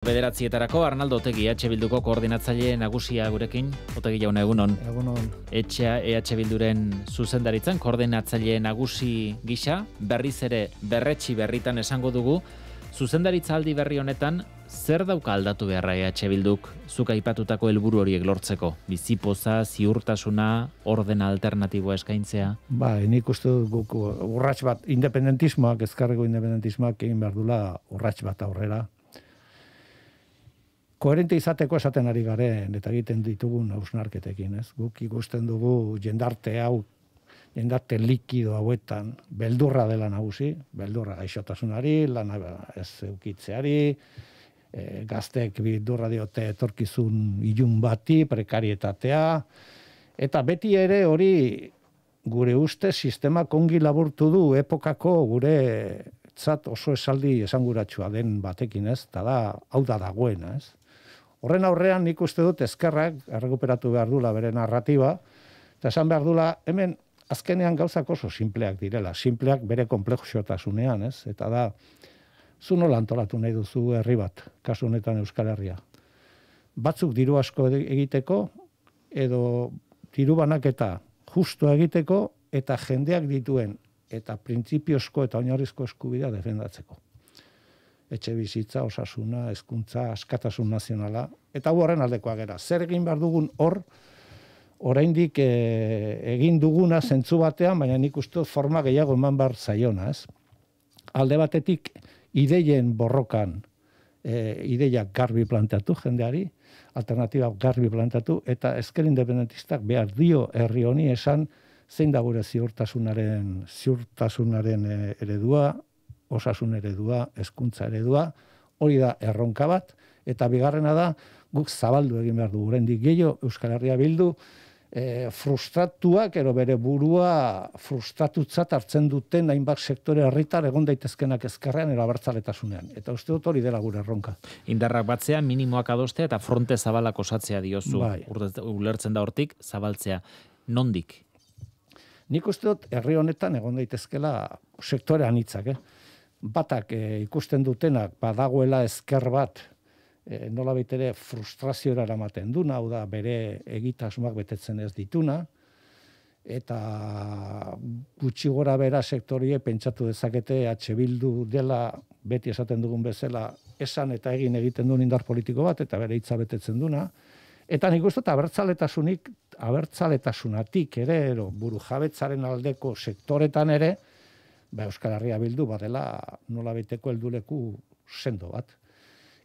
Bederatzietarako Arnaldo Otegi EH Bilduko koordinatzaile nagusia gurekin, Otegi jauna egunon. Egunon. Etxea EH Bilduren zuzendaritzen koordinatzaile nagusi gisa, berriz ere berretxi berritan esango dugu, zuzendaritza aldi berri honetan zer dauka aldatu beharra EH Bilduk zuka aipatutako helburu horiek lortzeko? Bizipoza, ziurtasuna, ordena alternatiboa eskaintzea? Ba, nik uste dut guk urrats bat independentismoak, ezkarrego independentismoak egin behar dula urrats bat aurrera koherente izateko esaten ari garen eta egiten ditugun hausnarketekin, ez? Guk ikusten dugu jendarte hau, jendarte likido hauetan, beldurra dela nagusi, beldurra gaixotasunari, lana ez eukitzeari, e, gaztek bildurra diote etorkizun ilun bati, prekarietatea, eta beti ere hori gure uste sistema kongi laburtu du epokako gure zat oso esaldi esanguratsua den batekin ez, eta da, hau da dagoena ez. Horren aurrean nik uste dut ezkerrak errekuperatu behar dula bere narratiba, eta esan behar dula hemen azkenean gauzak oso simpleak direla, simpleak bere komplexotasunean, ez? Eta da, zu nola antolatu nahi duzu herri bat, kasu honetan Euskal Herria. Batzuk diru asko e-, egiteko, edo diru banak eta justo egiteko, eta jendeak dituen, eta printzipiozko eta oinarrizko eskubidea defendatzeko etxe bizitza, osasuna, hezkuntza askatasun nazionala, eta horren aldekoa gera. Zer egin behar dugun hor, oraindik eh, egin duguna zentzu batean, baina nik uste forma gehiago eman behar zaiona, ez? Alde batetik, ideien borrokan, e, eh, ideiak garbi plantatu jendeari, alternatiba garbi plantatu, eta ezker independentistak behar dio herri honi esan, zein da gure ziurtasunaren, ziurtasunaren eh, eredua, osasun eredua, hezkuntza eredua, hori da erronka bat, eta bigarrena da, guk zabaldu egin behar du, horrendik gehiago Euskal Herria bildu, e, frustratuak, ero bere burua frustratutzat hartzen duten hainbat sektore herritar egon daitezkenak ezkerrean ero abertzaletasunean. Eta uste dut hori dela gure erronka. Indarrak batzea, minimoak adostea eta fronte zabalak osatzea diozu. Bai. ulertzen da hortik, zabaltzea. Nondik? Nik uste dut, herri honetan egon daitezkela sektore anitzak, eh? batak eh, ikusten dutenak badagoela ezker bat e, ere frustraziora eramaten duna, hau da bere egitasmoak betetzen ez dituna, eta gutxi gora bera sektorie pentsatu dezakete H Bildu dela beti esaten dugun bezala esan eta egin egiten duen indar politiko bat eta bere hitza betetzen duna. Eta nik uste eta abertzaletasunik, abertzaletasunatik ere, ero, buru aldeko sektoretan ere, ba, Euskal Herria bildu badela nola beteko helduleku sendo bat.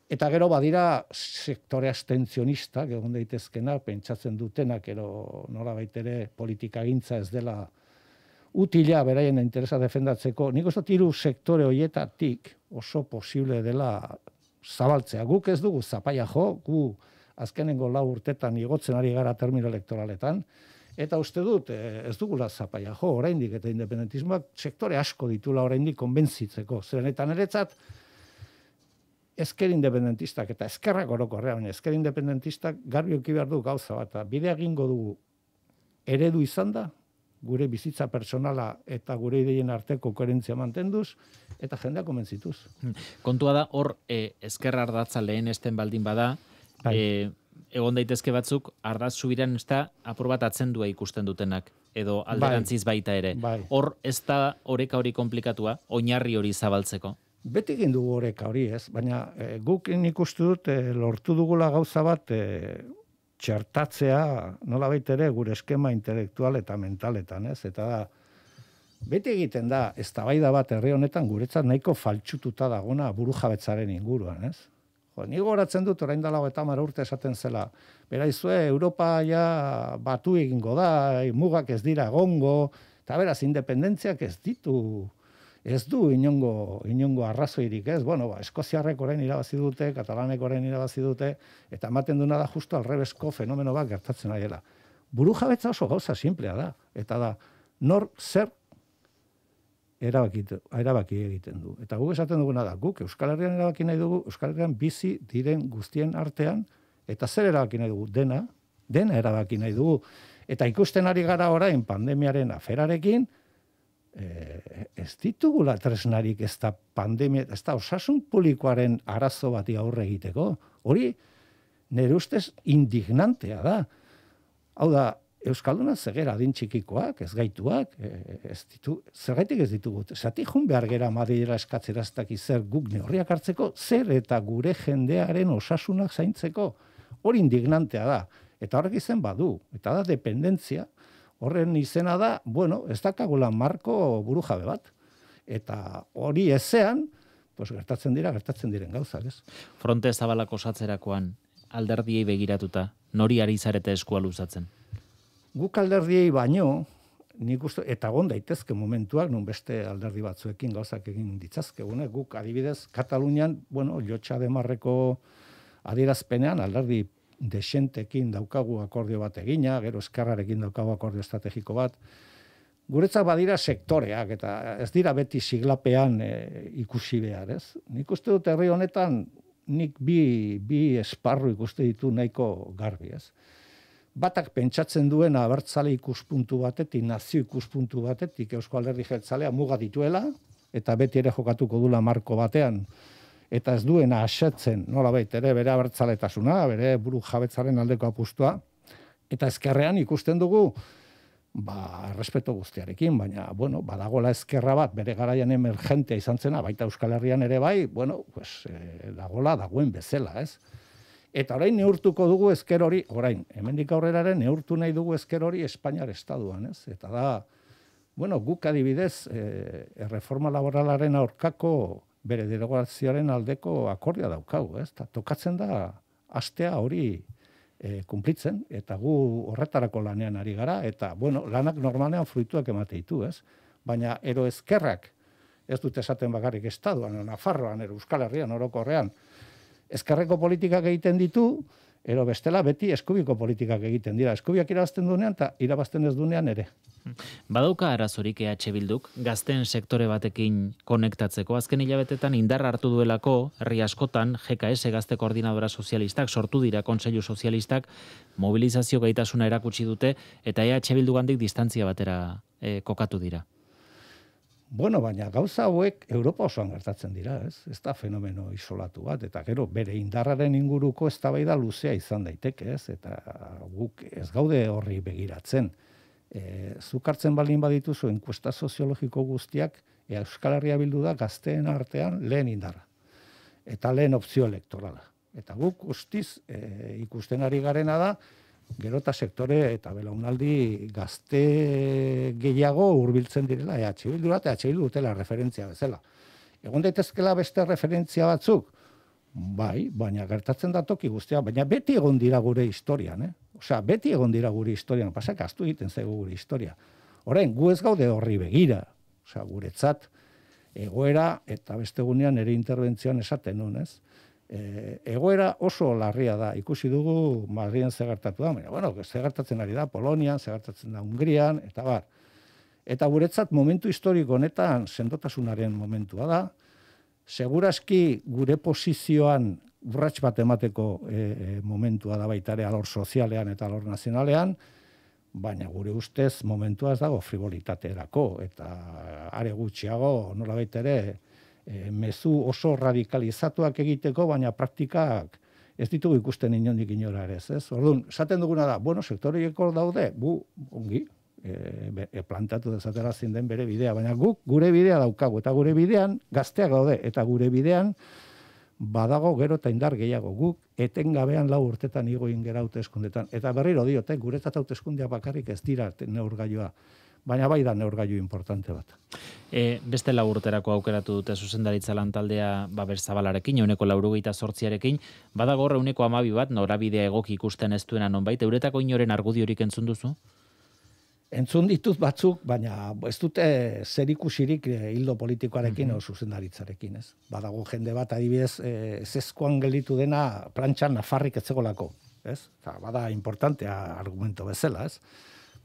Eta gero badira sektore astentzionista, egon daitezkena, pentsatzen dutenak, gero nola baitere politika gintza ez dela utila beraien interesa defendatzeko. Nik uste tiru sektore hoietatik oso posible dela zabaltzea. Guk ez dugu zapaia jo, gu azkenengo lau urtetan igotzen ari gara termino elektoraletan, Eta uste dut, eh, ez dugula zapaia, jo, oraindik eta independentismoak sektore asko ditula oraindik konbentzitzeko. Zeren eta niretzat, ezker independentistak, eta ezkerra gorok horrean, ezker independentistak garbi onki du gauza bat, bidea gingo dugu eredu izan da, gure bizitza personala eta gure ideien arteko koherentzia mantenduz, eta jendea konbentzituz. Hmm. Kontua da, hor, eh, ezkerra ardatza lehen esten baldin bada, bai. eh, egon daitezke batzuk ardaz subiran ez da aprobatatzen du ikusten dutenak edo bai. alderantziz baita ere. Bai. Hor ez da oreka hori komplikatua, oinarri hori zabaltzeko. Beti egin dugu oreka hori, ez? Baina e, guk ikustu dut eh, lortu dugula gauza bat e, txertatzea, nola baita ere gure eskema intelektual eta mentaletan, ez? Eta da Beti egiten da, ez da bai da bat herri honetan guretzat nahiko faltxututa daguna burujabetzaren inguruan, ez? Ba, ni goratzen dut orain dela 30 urte esaten zela. Beraizue Europa ja batu egingo da, eh, mugak ez dira egongo, eta beraz independentziak ez ditu ez du inongo inongo arrazoirik, ez? Bueno, ba, Eskoziarrek orain irabazi dute, Katalanek orain irabazi dute eta ematen du da justo alrebesko fenomeno bat gertatzen ariela. Burujabetza oso gauza simplea da eta da nor zer erabaki egiten du. Eta guk esaten duguna da, guk Euskal Herrian erabaki nahi dugu Euskal Herrian bizi diren guztien artean eta zer erabaki nahi dugu dena, dena erabaki nahi dugu. Eta ikusten ari gara orain pandemiaren aferarekin e, ez ditugula tresnarik ez da pandemia ez da osasun publikoaren arazo bati aurre egiteko. Hori nere ustez indignantea da. Hau da, Euskalduna zegera adin txikikoak, ez gaituak, e, e, ez ditu, zerretik ez ditugu. Zati jun behar gera madera eskatzera zer guk neorriak hartzeko, zer eta gure jendearen osasunak zaintzeko. hori indignantea da. Eta horrek izen badu. Eta da dependentzia. Horren izena da, bueno, ez dakagula marko buru jabe bat. Eta hori ezean, pues gertatzen dira, gertatzen diren gauza, ez? Fronte zabalako osatzerakoan, alderdiei begiratuta, nori ari zarete eskua luzatzen? guk alderdiei baino, nik uste, eta gonda daitezke momentuak, nun beste alderdi batzuekin gauzak egin ditzazke, eh? guk adibidez, Katalunian, bueno, jotxa demarreko adierazpenean, alderdi desentekin daukagu akordio bat egina, gero eskerrarekin daukagu akordio estrategiko bat, Guretza badira sektoreak, eta ez dira beti siglapean eh, ikusi behar, ez? Nik uste dut herri honetan, nik bi, bi esparru ikuste ditu nahiko garbi, ez? batak pentsatzen duena abertzale ikuspuntu batetik, nazio ikuspuntu batetik, Euskal Herri Jeltzalea muga dituela, eta beti ere jokatuko dula marko batean, eta ez duena asetzen, nola baita, ere bere abertzaletasuna, bere buru jabetzaren aldeko apustua, eta ezkerrean ikusten dugu, ba, respeto guztiarekin, baina, bueno, badagola ezkerra bat, bere garaian emergentea izan zena, baita Euskal Herrian ere bai, bueno, pues, e, eh, dagola dagoen bezela, ez? Eta orain neurtuko dugu ezker hori, orain, hemendik aurreraren neurtu nahi dugu ezker hori Espainiar estaduan, ez? Eta da, bueno, guk adibidez, eh, erreforma laboralaren aurkako bere derogazioaren aldeko akordia daukagu, ez? Ta, tokatzen da, astea hori e, eh, kumplitzen, eta gu horretarako lanean ari gara, eta, bueno, lanak normalean fruituak emateitu. ez? Baina, ero ezkerrak, ez dute esaten bakarrik estaduan, Nafarroan, Euskal Herrian, orokorrean, eskarreko politikak egiten ditu, ero bestela beti eskubiko politikak egiten dira. Eskubiak irabazten dunean eta irabazten ez dunean ere. Badauka arazorik EH Bilduk, gazten sektore batekin konektatzeko, azken hilabetetan indar hartu duelako, herri askotan, GKS gazte koordinadora sozialistak, sortu dira Kontseilu sozialistak, mobilizazio gaitasuna erakutsi dute, eta EH Bildu gandik distantzia batera eh, kokatu dira. Bueno, baina gauza hauek Europa osoan gertatzen dira, ez? Ez da fenomeno isolatu bat, eta gero bere indarraren inguruko eztabaida luzea izan daiteke, ez? Eta guk ez gaude horri begiratzen. E, zukartzen baldin badituzu, kusta soziologiko guztiak, Euskal Herria bildu da gazteen artean lehen indarra. Eta lehen opzio elektorala. Eta guk ustiz e, ikusten ari garena da, gero eta sektore eta belaunaldi gazte gehiago hurbiltzen direla EH Bildu eta referentzia bezala. Egon daitezkela beste referentzia batzuk, bai, baina gertatzen datoki guztia, baina beti egon dira gure historian, eh? Osea, beti egon dira gure historian, pasak astu egiten zaigu gure historia. Orain, gu ez gaude horri begira, osea, guretzat, egoera, eta beste gunean ere interbentzioan esaten nun, Eh? E, egoera oso larria da. Ikusi dugu Madrien zegartatu da. Baina, bueno, zegartatzen ari da Polonia, zegartatzen da Hungrian, eta bar. Eta guretzat momentu historiko honetan sendotasunaren momentua da. Segurazki gure posizioan urrats bat emateko e, e, momentua da baitare alor sozialean eta alor nazionalean, baina gure ustez momentua ez dago frivolitateerako eta are gutxiago nola baitere ere e, mezu oso radikalizatuak egiteko, baina praktikak ez ditugu ikusten inondik inora ere, ez? Orduan, esaten duguna da, bueno, sektoreko daude, bu, ongi, e, plantatu dezatera den bere bidea, baina guk gure bidea daukagu, eta gure bidean gazteak daude, eta gure bidean badago gero eta indar gehiago guk etengabean lau urtetan igoin gera eskundetan, Eta berriro diote, guretzat eskundea bakarrik ez dira neurgailoa baina bai da neurgailu importante bat. E, beste laburterako aukeratu dute zuzendaritza lan taldea Baber Zabalarekin, uneko 88arekin sortziarekin, badagorra uneko amabi bat, norabidea egoki ikusten ez duena nonbait, euretako inoren argudiorik entzun duzu? Entzun ditut batzuk, baina ez dute zer ikusirik hildo e, politikoarekin mm o zuzendaritzarekin, ez? Badago jende bat adibidez e, zezkoan gelditu dena prantxan nafarrik etzegolako, ez? Ta, bada importantea argumento bezala, ez?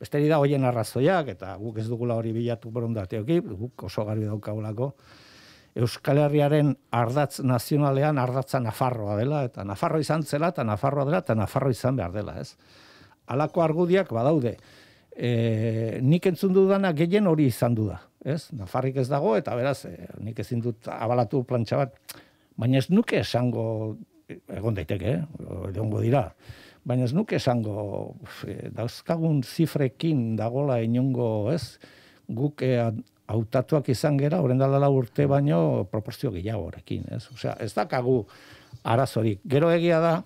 beste da hoien arrazoiak eta guk ez dugula hori bilatu borondateoki, guk oso garbi daukagolako Euskal Herriaren ardatz nazionalean ardatza Nafarroa dela eta Nafarro izan zela eta Nafarroa dela eta Nafarro izan behar dela, ez? Halako argudiak badaude. E, nik entzun dana gehien hori izan du da, ez? Nafarrik ez dago eta beraz e, nik ezin dut abalatu plantxa bat, baina ez nuke esango egon daiteke, eh? Egongo dira baina ez nuke esango e, dauzkagun zifrekin dagola inongo, ez? Guk e, hautatuak izan gera, horren dala urte baino proporzio gehiago horrekin, ez? Osea, ez dakagu arazorik. Gero egia da,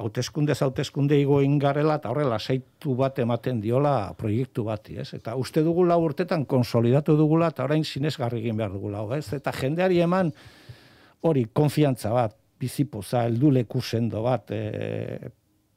hautezkunde zautezkunde igo ingarela, eta horrela zaitu bat ematen diola proiektu bati, ez? Eta uste dugu la urtetan konsolidatu dugula, eta orain sinesgarri egin behar dugula, ez? Eta jendeari eman hori, konfiantza bat, bizipoza, helduleku sendo bat, e,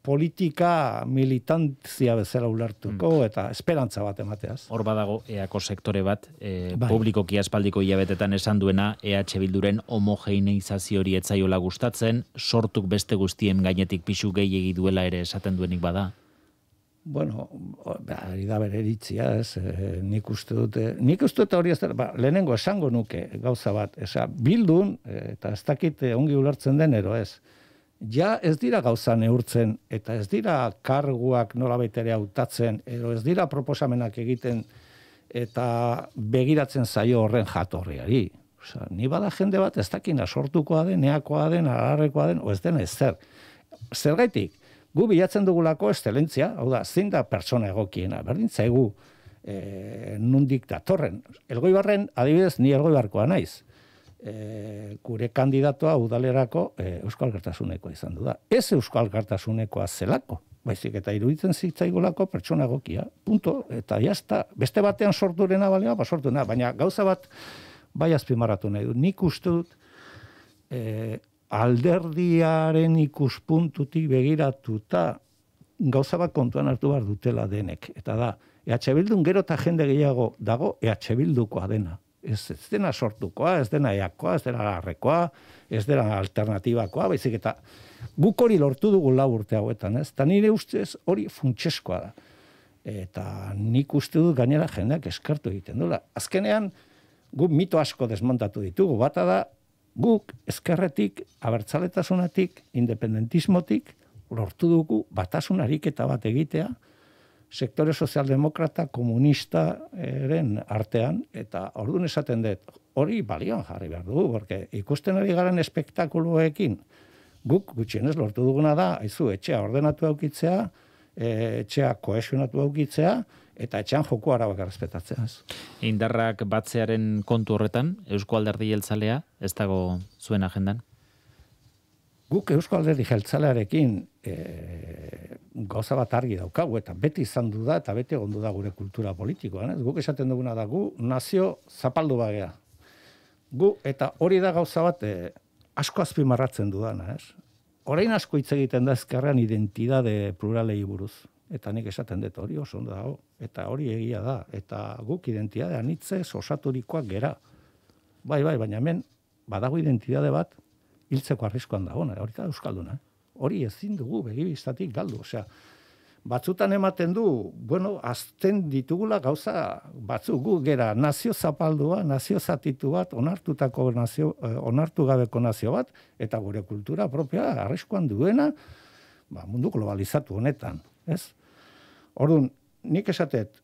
politika militantzia bezala ulertuko mm. eta esperantza bat emateaz. Hor badago eako sektore bat, e, bai. aspaldiko hilabetetan esan duena EH Bilduren homogeneizazio hori etzaiola gustatzen, sortuk beste guztien gainetik pisu gehiegi duela ere esaten duenik bada. Bueno, hori ba, da ez? E, nik uste dut, nik uste dut hori ez dut, ba, lehenengo esango nuke gauza bat, Esa, bildun, e, eta ez dakit e, ongi ulertzen den ero, ez? ja ez dira gauza neurtzen eta ez dira karguak nola baitere hautatzen edo ez dira proposamenak egiten eta begiratzen zaio horren jatorriari. ni bada jende bat ez dakina sortukoa aden, neako den, ararrekoa den, o ez den zer. Zergaitik, gu bilatzen dugulako estelentzia, hau da, zein pertsona egokiena, berdin zaigu e, eh, nundik diktatorren. Elgoibarren, adibidez, ni elgoibarkoa naiz e, gure kandidatoa udalerako eh, Euskal Gartasuneko izan du da. Ez Euskal Gartasunekoa zelako, baizik eta iruditzen zitzaigulako pertsona gokia, punto, eta jazta, beste batean sorturena balea, ba sortuena, baina gauza bat bai azpimaratu nahi dut. Nik uste dut e, alderdiaren ikuspuntutik begiratuta gauza bat kontuan hartu behar dutela denek. Eta da, EH Bildun gero eta jende gehiago dago EH Bildukoa dena ez, dena sortukoa, ez dena eakoa, ez dena larrekoa, ez dena alternatibakoa, baizik eta guk hori lortu dugu lau urte hauetan, ez? Ta nire ustez hori funtseskoa da. Eta nik uste dut gainera jendeak eskertu egiten dula. Azkenean, guk mito asko desmontatu ditugu, bata da, guk eskerretik, abertzaletasunatik, independentismotik, lortu dugu batasunarik eta bat egitea, sektore sozialdemokrata komunistaren artean, eta orduan esaten dut, hori balioan jarri behar dugu, porque ikusten ari garen espektakuloekin, guk gutxienez lortu duguna da, aizu, etxea ordenatu aukitzea, e, etxea koesionatu aukitzea, eta etxean joko arabak errespetatzea. Indarrak batzearen kontu horretan, Eusko Alderdi ez dago zuen agendan? guk Eusko Alderdi Jeltzalearekin e, eh, goza bat argi daukagu, eta beti izan du da, eta beti gondu da gure kultura politikoa. ez Guk esaten duguna da, gu nazio zapaldu bagea. Gu, eta hori da gauza bat, eh, asko azpimarratzen du da, ez. Horein asko hitz egiten da ezkarrean identidade pluralei buruz. Eta nik esaten dut hori oso ondo dago. Eta hori egia da. Eta guk identidadean hitzez osaturikoak gera. Bai, bai, baina hemen badago identidade bat hiltzeko arriskoan dago, hori da Euskalduna. Hori ezin dugu begibistatik galdu, osea, batzutan ematen du, bueno, azten ditugula gauza batzu gu gera nazio zapaldua, nazio zatitu bat, onartutako nazio, eh, onartu gabeko nazio bat, eta gure kultura propioa arriskoan duena, ba, mundu globalizatu honetan, ez? ordun nik esatet,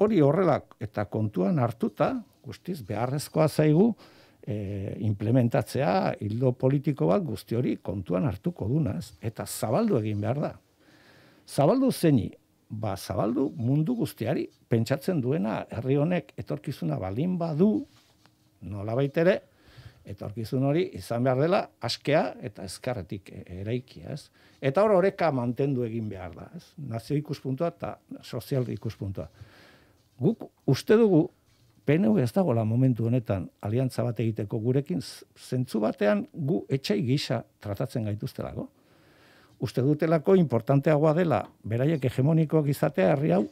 hori horrelak eta kontuan hartuta, guztiz beharrezkoa zaigu, e, implementatzea hildo politiko bat guzti hori kontuan hartuko dunaz, eta zabaldu egin behar da. Zabaldu zeini, ba zabaldu mundu guztiari pentsatzen duena herri honek etorkizuna balin badu nola ere, etorkizun hori izan behar dela askea eta ezkarretik eraikia. Ez? Eta hor horreka mantendu egin behar da. Ez? Nazio ikuspuntua eta sozial ikuspuntua. Guk uste dugu PNV ez dagoela momentu honetan aliantza bat egiteko gurekin, zentzu batean gu etxai gisa tratatzen gaituztelako. Uste dutelako importanteagoa dela, beraiek hegemonikoak izatea herri hau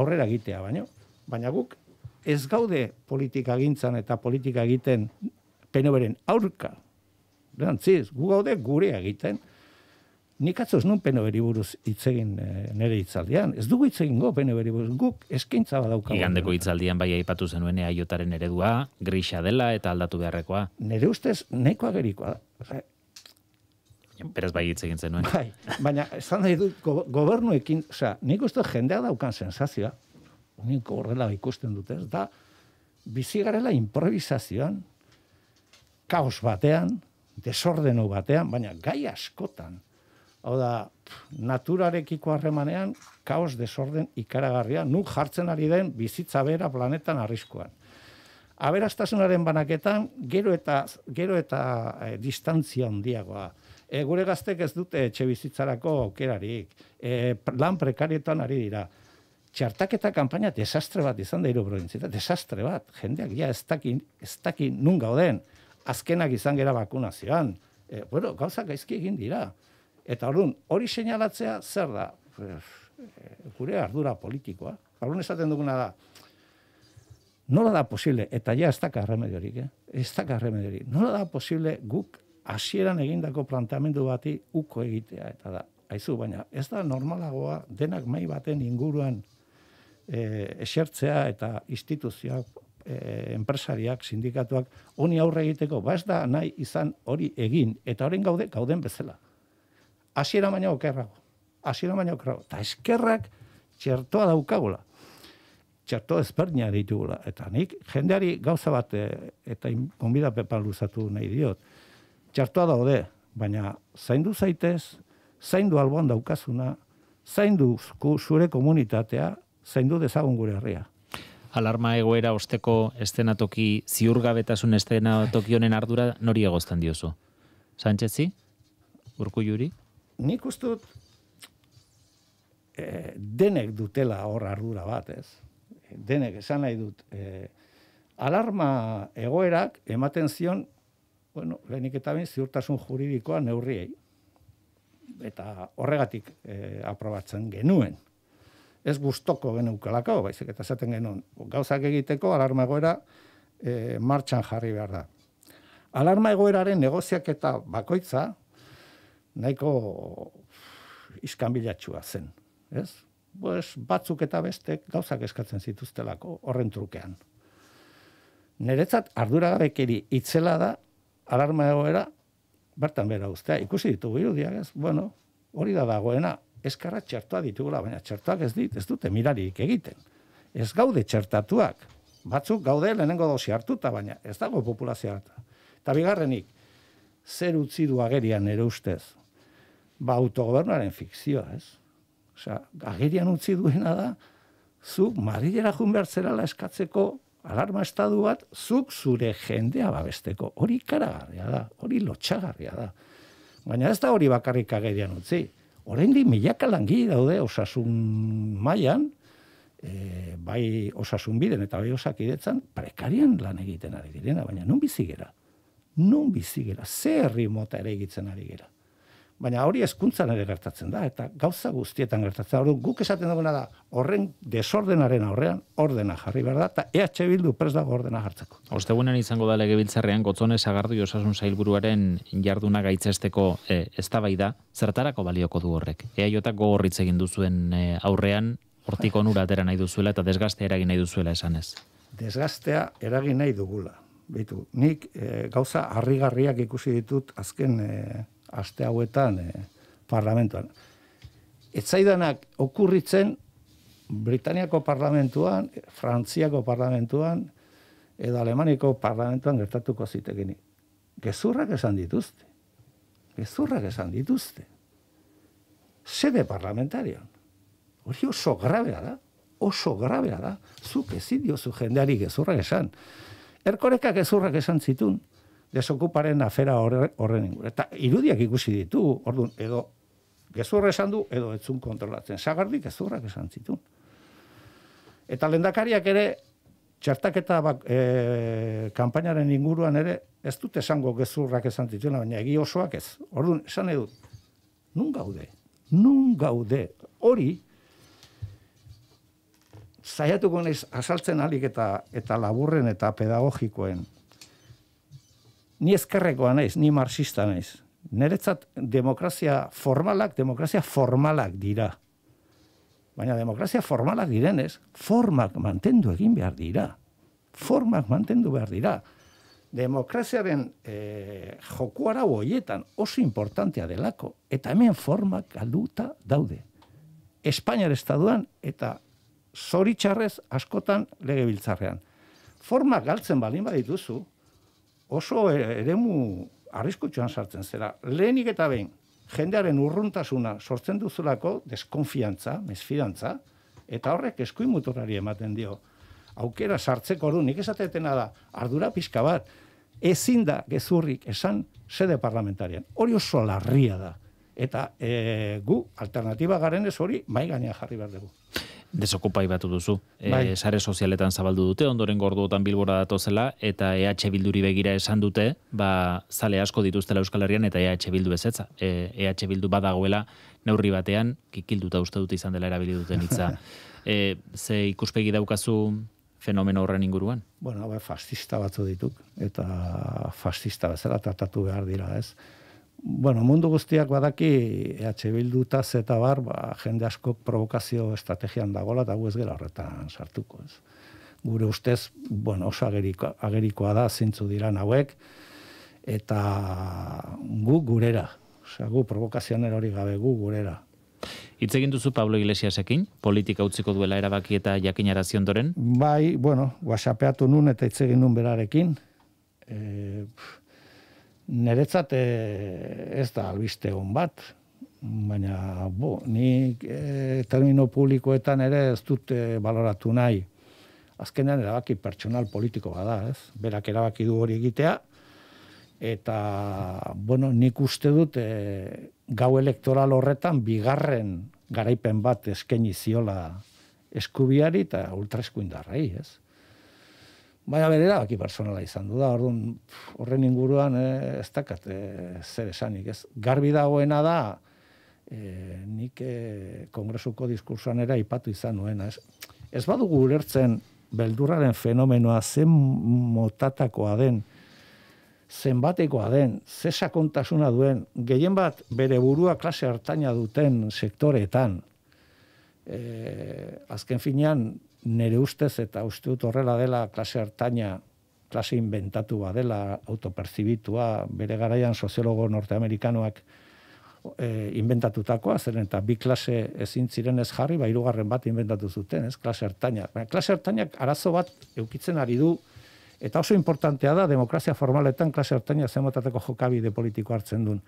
aurrera egitea, baino. Baina guk ez gaude politika gintzan eta politika egiten PNV-ren aurka. Dantziz, gu gaude gure egiten. Nik atzo ez nuen pene beriburuz itzegin e, eh, nere itzaldian. Ez dugu itzegin go, pene beriburuz guk eskaintza badaukagun. Igandeko itzaldian bai aipatu zenuen aiotaren eredua, grisa dela eta aldatu beharrekoa. Nere ustez, nahiko agerikoa. Beraz bai itzegin zenuen. Bai, baina, ez da nahi go, gobernuekin, oza, nik uste jendea daukan sensazioa, unik horrela ikusten dut ez, da, bizigarela improvisazioan, kaos batean, desordenu batean, baina gai askotan, Hau da, naturarekiko harremanean, kaos desorden ikaragarria, nu jartzen ari den bizitza bera planetan arriskuan. Aberastasunaren banaketan, gero eta, gero eta e, distantzia E, gure gaztek ez dute etxe bizitzarako aukerarik. E, lan prekarietan ari dira. Txartaketa kanpaina desastre bat izan da irubroentzita. Desastre bat. Jendeak, ja, ez dakin, ez dakin nun Azkenak izan gera bakunazioan. E, bueno, gauza gaizki egin dira. Eta orduan, hori seinalatzea zer da? Gure ardura politikoa. Orduan esaten duguna da. Nola da posible, eta ja ez da karremediorik, eh? ez da karremediorik, nola da posible guk hasieran egindako planteamendu bati uko egitea, eta da, haizu, baina ez da normalagoa denak mai baten inguruan e, esertzea eta instituzioak, eh, enpresariak, sindikatuak, honi aurre egiteko, ba ez da nahi izan hori egin, eta horren gaude, gauden bezala hasiera baino okerrago. Hasiera baina, okerrago. Ta eskerrak txertoa daukagola. Txerto ezberdina ditugula. Eta nik jendeari gauza bat eh, eta gombida pepan luzatu nahi diot. Txertoa daude, baina zaindu zaitez, zaindu alboan daukazuna, zaindu zure komunitatea, zaindu dezagun gure herria alarma egoera osteko estenatoki ziurgabetasun estenatoki honen ardura nori egozten diozu? Sánchez zi? nik ustut e, eh, denek dutela hor ardura bat, ez? Denek, esan nahi dut, e, alarma egoerak ematen zion, bueno, lehenik eta ziurtasun juridikoa neurriei. Eta horregatik e, aprobatzen genuen. Ez gustoko genuen baizik, eta esaten genuen. Gauzak egiteko, alarma egoera e, martxan jarri behar da. Alarma egoeraren negoziak eta bakoitza, Naiko iskanbilatxua zen, ez? Pues, batzuk eta bestek gauzak eskatzen zituztelako horren trukean. Neretzat arduragabekeri itzela da alarma egoera bertan bera ustea. Ikusi ditugu irudiak, ez? Bueno, hori da dagoena, eskarra txertoa ditugula, baina txertoak ez dit, ez dute mirarik egiten. Ez gaude txertatuak, batzuk gaude lehenengo dosi hartuta, baina ez dago populazioa hartu. Eta bigarrenik, zer utzi du agerian ere ustez, ba, autogobernaren fikzioa, ez? Osea, agerian utzi duena da, zuk marillera junbertzera eskatzeko alarma estadu bat, zuk zure jendea babesteko. Hori karagarria da, hori lotxagarria da. Baina ez da hori bakarrik agerian utzi. Horein milaka langi daude osasun mailan, E, bai osasun biden eta bai osakidetzan, prekarian lan egiten ari direna, baina non bizigera? Non bizigera? Zer herri mota ere egitzen ari gira? baina hori hezkuntzan ere gertatzen da, eta gauza guztietan gertatzen da. Hori guk esaten duguna da, horren desordenaren aurrean, ordena jarri berda eta EH Bildu pres dago ordena jartzeko. Ostegunen izango da legebiltzarrean, gotzone zagardu osasun zailburuaren jarduna gaitzesteko eh, eztabaida zertarako balioko du horrek? Ea gogorritz egin duzuen eh, aurrean, hortik onura atera nahi duzuela eta desgaste eragin nahi duzuela esanez. ez? Desgastea eragin nahi dugula. nik e, gauza harrigarriak ikusi ditut azken aste hauetan eh, parlamentuan. Etzaidanak okurritzen Britaniako parlamentuan, Frantziako parlamentuan, edo Alemaniko parlamentuan gertatuko zitekin. Gezurrak esan dituzte. Gezurrak esan dituzte. Sede parlamentarian. Hori oso grabea da. Oso grabea da. Zuke zidio zu jendeari gezurrak esan. Erkorekak gezurrak esan zitun desokuparen afera horren ingur. Eta irudiak ikusi ditu, orduan, edo gezurra esan du, edo etzun kontrolatzen. Zagardik gezurrak esan zitun. Eta lendakariak ere, txertaketa bak, e, kampainaren inguruan ere, ez dut esango gezurrak esan zituen, baina egi osoak ez. Orduan, esan edo, nun gaude, nun gaude, hori, zaiatuko naiz azaltzen alik eta, eta laburren eta pedagogikoen, ni eskerrekoa naiz, ni marxista naiz. Neretzat demokrazia formalak, demokrazia formalak dira. Baina demokrazia formalak direnez, formak mantendu egin behar dira. Formak mantendu behar dira. Demokraziaren e, eh, jokuara hoietan oso importantea delako, eta hemen formak galduta daude. Espainiar estaduan eta zoritxarrez askotan legebiltzarrean. Formak galtzen balin badituzu, oso eremu arriskutsuan sartzen zera. Lehenik eta behin, jendearen urruntasuna sortzen duzulako deskonfiantza, mesfidantza, eta horrek eskuin muturari ematen dio. Aukera sartzeko hori, nik esatetena da, ardura pixka bat, ezin da gezurrik esan sede parlamentarian. Hori oso larria da. Eta e, gu, alternatiba garen ez hori, mai jarri behar dugu desokupai batu duzu. E, bai. E, sare sozialetan zabaldu dute, ondoren gorduotan bilbora zela eta EH Bilduri begira esan dute, ba, zale asko dituztela Euskal Herrian, eta EH Bildu ezetza. EH Bildu badagoela, neurri batean, kikilduta uste dut izan dela erabili duten hitza. e, ze ikuspegi daukazu fenomeno horren inguruan? Bueno, ba, e, fascista batzu dituk, eta fascista bezala tratatu behar dira, ez? Bueno, mundu guztiak badaki EH eta zeta bar, ba, jende askok provokazio estrategian dagola eta gu ez gela horretan sartuko. Ez. Gure ustez, bueno, oso agerikoa da zintzu dira hauek eta gu gurera. Osea, gu provokazioan hori gabe gu gurera. Itz egin duzu Pablo Iglesiasekin, politika utziko duela erabaki eta jakinarazion doren? Bai, bueno, whatsappeatu nun eta hitz egin nun berarekin. E, Neretzat eh, ez da albiste hon bat, baina bo, ni eh, termino publikoetan ere ez dut eh, baloratu nahi. Azkenean erabaki pertsonal politiko bada, ez? Berak erabaki du hori egitea, eta, bueno, nik uste dut e, gau elektoral horretan bigarren garaipen bat eskaini ziola eskubiari eta ultraeskuindarrei, ez? Baina bere erabaki personala izan du da, orduan horren inguruan eh, ez dakat eh, zer esanik. Ez. Garbi dagoena da, eh, nik eh, kongresuko diskursuan era ipatu izan nuena. Ez, ez badugu ulertzen beldurraren fenomenoa zen motatakoa den, zenbatekoa den, ze sakontasuna duen, gehien bat bere burua klase hartaina duten sektoretan, eh, azken finean nere ustez eta uste dut horrela dela klase hartaina klase inventatua dela, autoperzibitua bere garaian soziologo norteamerikanoak eh, inventatutakoa, zeren eta bi klase ezin ziren ez jarri, ba, irugarren bat inventatu zuten, ez, klase hartaina. klase hartainak arazo bat eukitzen ari du, eta oso importantea da, demokrazia formaletan klase hartaina zenbatateko jokabide politiko hartzen duen.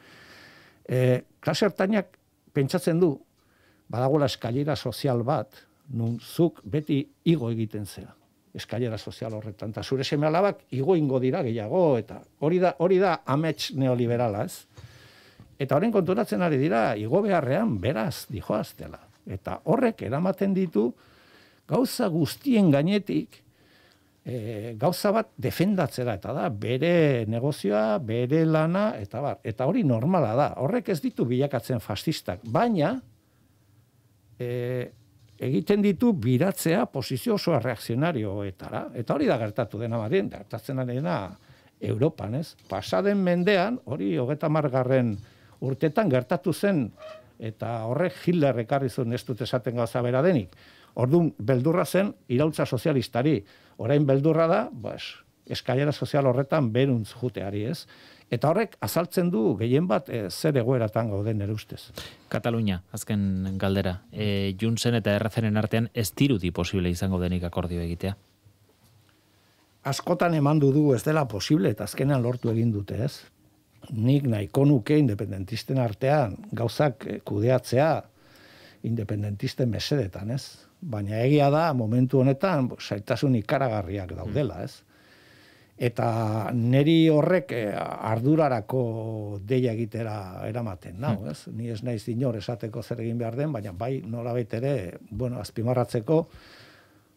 E, klase hartainak pentsatzen du, badagoela eskailera sozial bat, nun zuk beti igo egiten zea eskailera sozial horretan ta zure seme alabak igo ingo dira gehiago eta hori da hori da amets neoliberala ez eta horren konturatzen ari dira igo beharrean beraz dijo astela eta horrek eramaten ditu gauza guztien gainetik E, gauza bat defendatzera eta da, bere negozioa, bere lana, eta bar, eta hori normala da, horrek ez ditu bilakatzen fascistak, baina e, egiten ditu biratzea posizio osoa reakzionarioetara. Eta hori da gertatu dena badien, gertatzen dena Europan, ez? Pasaden mendean, hori hogeta margarren urtetan gertatu zen, eta horrek Hitler ekarri zuen ez dut esaten gauza bera denik. Orduan, beldurra zen irautza sozialistari. Orain beldurra da, bas, eskailera sozial horretan beruntz juteari, ez? Eta horrek, azaltzen du, gehien bat, e, zer egoeratan gauden ere ustez. Katalunia, azken galdera, e, eh, Junzen eta Errazenen artean ez dirudi posible izango denik akordio egitea? Askotan eman du du ez dela posible, eta azkenean lortu egin dute ez. Nik nahi konuke independentisten artean gauzak eh, kudeatzea independentisten mesedetan ez. Baina egia da, momentu honetan, saitasun ikaragarriak mm. daudela ez eta neri horrek eh, ardurarako deia egitera eramaten da, hmm. ez? Ni ez naiz inor esateko zer egin behar den, baina bai, nolabait ere, bueno, azpimarratzeko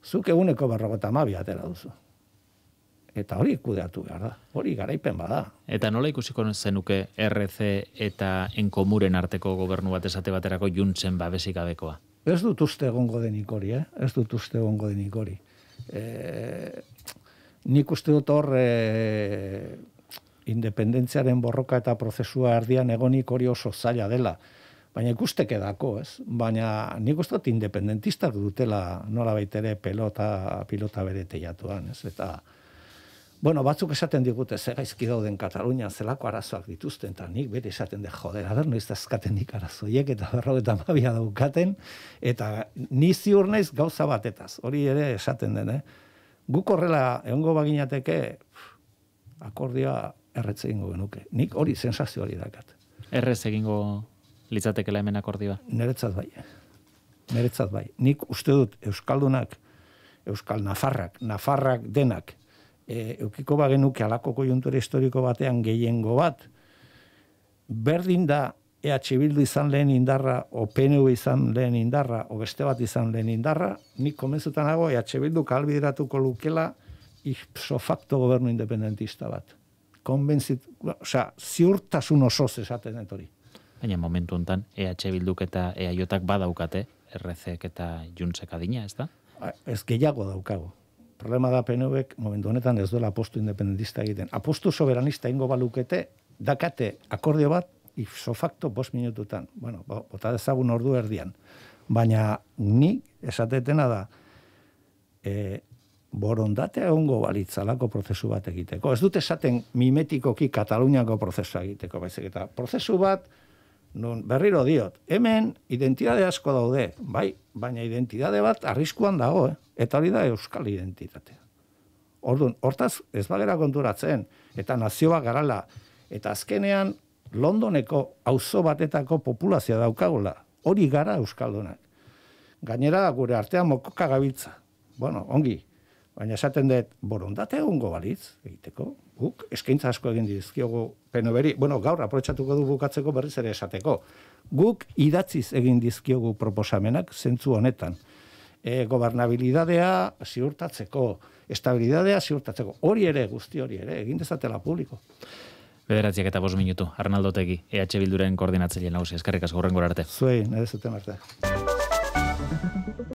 zuk eguneko 52 atera duzu. Eta hori kudeatu behar da. Hori garaipen bada. Eta nola ikusiko zenuke RC eta Enkomuren arteko gobernu bat esate baterako juntzen babesik gabekoa. Ez dut uste egongo denik hori, eh? Ez dut uste egongo denik hori. Eh, Nik uste dut hor eh, independentziaren borroka eta prozesua erdian egonik hori oso zaila dela. Baina ikustek edako, ez? Baina nik uste dut independentistak dutela nola baitere pelota, pilota bere teiatuan, ez? Eta, bueno, batzuk esaten digute, zer gaizki dauden Katalunian zelako arazoak dituzten, eta nik bere esaten de joder, ader, noiz azkaten dik arazoiek, eta berro eta mabia daukaten, eta ni ziur naiz gauza batetaz, hori ere esaten den, eh? guk horrela egongo baginateke akordioa erretze egingo genuke. Nik hori sensazio hori dakat. Errez egingo la hemen akordioa. Neretzat bai. Neretzat bai. Nik uste dut euskaldunak euskal nafarrak, nafarrak denak eukiko bagenuke alako koiuntura historiko batean gehiengo bat berdin da EH Bildu izan lehen indarra, o PNU izan lehen indarra, o beste bat izan lehen indarra, nik komenzutan hago EH Bildu kalbideratuko lukela ipso facto gobernu independentista bat. Konbentzit, osea, ziurtasun osoz esaten etori. Baina momentu hontan EH Bilduk eta EAJak badaukate, RCek eta Junsek adina, ez da? Ba, ez gehiago daukago. Problema da PNVek momentu honetan ez duela apostu independentista egiten. Apostu soberanista ingo balukete, dakate akordio bat, ifso facto bost minututan. Bueno, bota dezagun ordu erdian. Baina ni esatetena da, e, borondatea ongo balitzalako prozesu bat egiteko. Ez dute esaten mimetikoki Kataluniako prozesu egiteko, baizik eta prozesu bat, nun, berriro diot, hemen identitate asko daude, bai, baina identitate bat arriskuan dago, eh? eta hori da euskal identitatea. Orduan, hortaz ez bagera konturatzen, eta nazioa garala, eta azkenean Londoneko auzo batetako populazioa daukagola, Hori gara euskaldunak. Gainera gure artean mokoka gabiltza. Bueno, ongi. Baina esaten dut borondate egongo balitz egiteko. Guk eskaintza asko egin dizkiogu penoberi. Bueno, gaur aprotsatuko du bukatzeko berriz ere esateko. Guk idatziz egin dizkiogu proposamenak zentzu honetan. E, gobernabilidadea ziurtatzeko, estabilidadea ziurtatzeko. Hori ere, guzti hori ere, egin dezatela publiko. Bederatziak eta bos minutu. Arnaldotegi EH Bilduren koordinatzeilean hausia. Eskarrik asko, arte. Zuei, nire zuten arte.